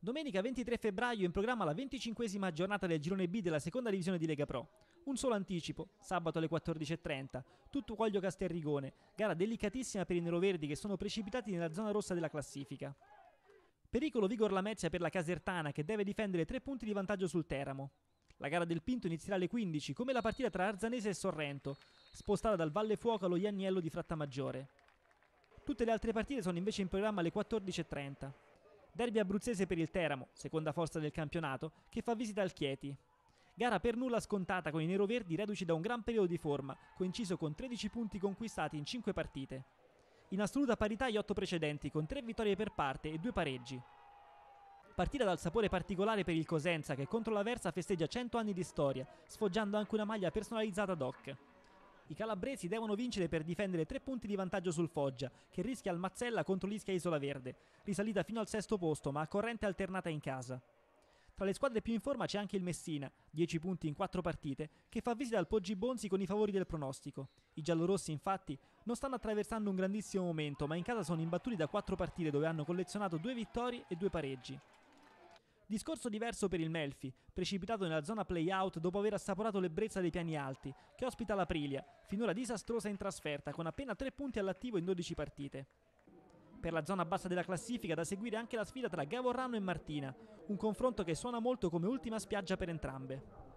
Domenica 23 febbraio in programma la 25esima giornata del girone B della seconda divisione di Lega Pro. Un solo anticipo, sabato alle 14.30, tutto Coglio Castelrigone, gara delicatissima per i neroverdi che sono precipitati nella zona rossa della classifica. Pericolo Vigor Lamezia per la Casertana che deve difendere tre punti di vantaggio sul Teramo. La gara del Pinto inizierà alle 15 come la partita tra Arzanese e Sorrento, spostata dal Valle Fuoco allo Iagnello di Frattamaggiore. Tutte le altre partite sono invece in programma alle 14.30. Derby abruzzese per il Teramo, seconda forza del campionato, che fa visita al Chieti. Gara per nulla scontata con i neroverdi reduci da un gran periodo di forma, coinciso con 13 punti conquistati in 5 partite. In assoluta parità gli 8 precedenti, con 3 vittorie per parte e 2 pareggi. Partita dal sapore particolare per il Cosenza che contro la Versa festeggia 100 anni di storia, sfoggiando anche una maglia personalizzata ad hoc. I calabresi devono vincere per difendere tre punti di vantaggio sul Foggia, che rischia il Mazzella contro l'Ischia Isola Verde, risalita fino al sesto posto ma a corrente alternata in casa. Tra le squadre più in forma c'è anche il Messina, 10 punti in 4 partite, che fa visita al Poggi Bonzi con i favori del pronostico. I giallorossi, infatti, non stanno attraversando un grandissimo momento, ma in casa sono imbattuti da 4 partite dove hanno collezionato 2 vittorie e 2 pareggi. Discorso diverso per il Melfi, precipitato nella zona play-out dopo aver assaporato l'ebbrezza dei piani alti, che ospita la Prilia, finora disastrosa in trasferta, con appena 3 punti all'attivo in 12 partite. Per la zona bassa della classifica da seguire anche la sfida tra Gavorrano e Martina, un confronto che suona molto come ultima spiaggia per entrambe.